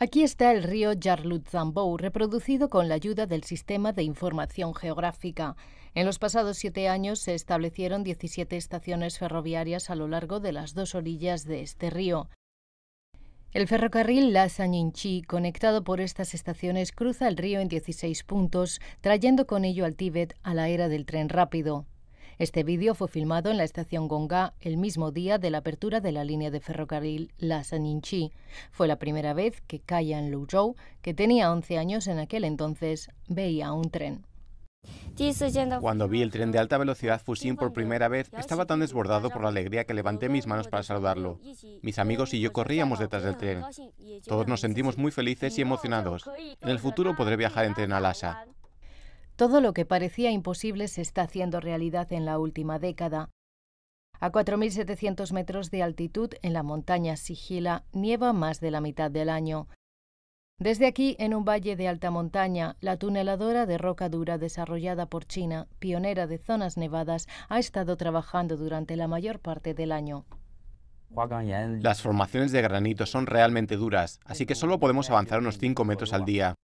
Aquí está el río Jarlutzambou, reproducido con la ayuda del Sistema de Información Geográfica. En los pasados siete años se establecieron 17 estaciones ferroviarias a lo largo de las dos orillas de este río. El ferrocarril La nyingchi conectado por estas estaciones, cruza el río en 16 puntos, trayendo con ello al Tíbet a la era del tren rápido. Este vídeo fue filmado en la estación Gonga el mismo día de la apertura de la línea de ferrocarril lhasa Saninchi. Fue la primera vez que Kayan Luzhou, que tenía 11 años en aquel entonces, veía un tren. Cuando vi el tren de alta velocidad Fusin por primera vez, estaba tan desbordado por la alegría que levanté mis manos para saludarlo. Mis amigos y yo corríamos detrás del tren. Todos nos sentimos muy felices y emocionados. En el futuro podré viajar en tren a Lhasa. Todo lo que parecía imposible se está haciendo realidad en la última década. A 4.700 metros de altitud en la montaña Sigila nieva más de la mitad del año. Desde aquí, en un valle de alta montaña, la tuneladora de roca dura desarrollada por China, pionera de zonas nevadas, ha estado trabajando durante la mayor parte del año. Las formaciones de granito son realmente duras, así que solo podemos avanzar unos 5 metros al día.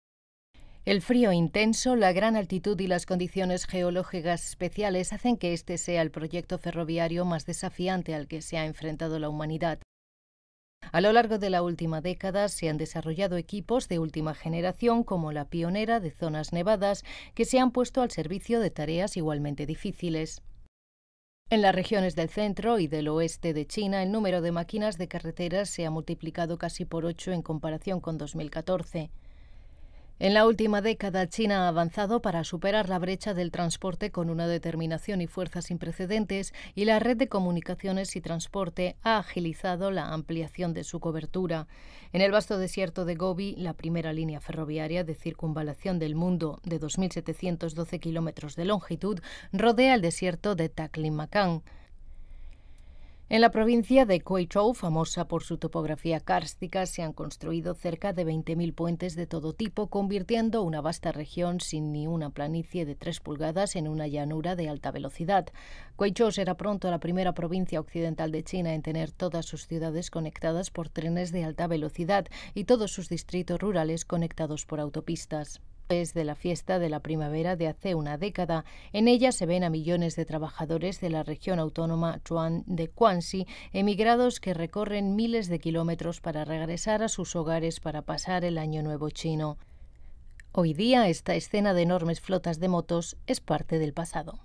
El frío intenso, la gran altitud y las condiciones geológicas especiales hacen que este sea el proyecto ferroviario más desafiante al que se ha enfrentado la humanidad. A lo largo de la última década se han desarrollado equipos de última generación como la pionera de zonas nevadas que se han puesto al servicio de tareas igualmente difíciles. En las regiones del centro y del oeste de China, el número de máquinas de carreteras se ha multiplicado casi por ocho en comparación con 2014. En la última década, China ha avanzado para superar la brecha del transporte con una determinación y fuerzas sin precedentes y la red de comunicaciones y transporte ha agilizado la ampliación de su cobertura. En el vasto desierto de Gobi, la primera línea ferroviaria de circunvalación del mundo de 2.712 kilómetros de longitud rodea el desierto de Taklimakan. En la provincia de Kuichou, famosa por su topografía kárstica, se han construido cerca de 20.000 puentes de todo tipo, convirtiendo una vasta región sin ni una planicie de 3 pulgadas en una llanura de alta velocidad. Kuichou será pronto la primera provincia occidental de China en tener todas sus ciudades conectadas por trenes de alta velocidad y todos sus distritos rurales conectados por autopistas de la fiesta de la primavera de hace una década. En ella se ven a millones de trabajadores de la región autónoma Chuan de Quanxi, emigrados que recorren miles de kilómetros para regresar a sus hogares para pasar el Año Nuevo chino. Hoy día esta escena de enormes flotas de motos es parte del pasado.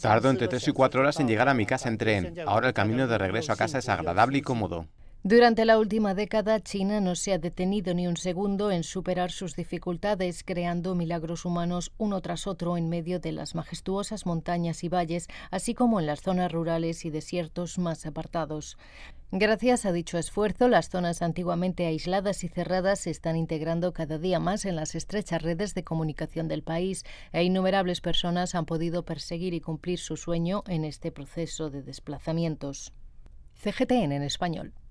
Tardo entre tres y cuatro horas en llegar a mi casa en tren. Ahora el camino de regreso a casa es agradable y cómodo. Durante la última década, China no se ha detenido ni un segundo en superar sus dificultades, creando milagros humanos uno tras otro en medio de las majestuosas montañas y valles, así como en las zonas rurales y desiertos más apartados. Gracias a dicho esfuerzo, las zonas antiguamente aisladas y cerradas se están integrando cada día más en las estrechas redes de comunicación del país e innumerables personas han podido perseguir y cumplir su sueño en este proceso de desplazamientos. CGTN en español.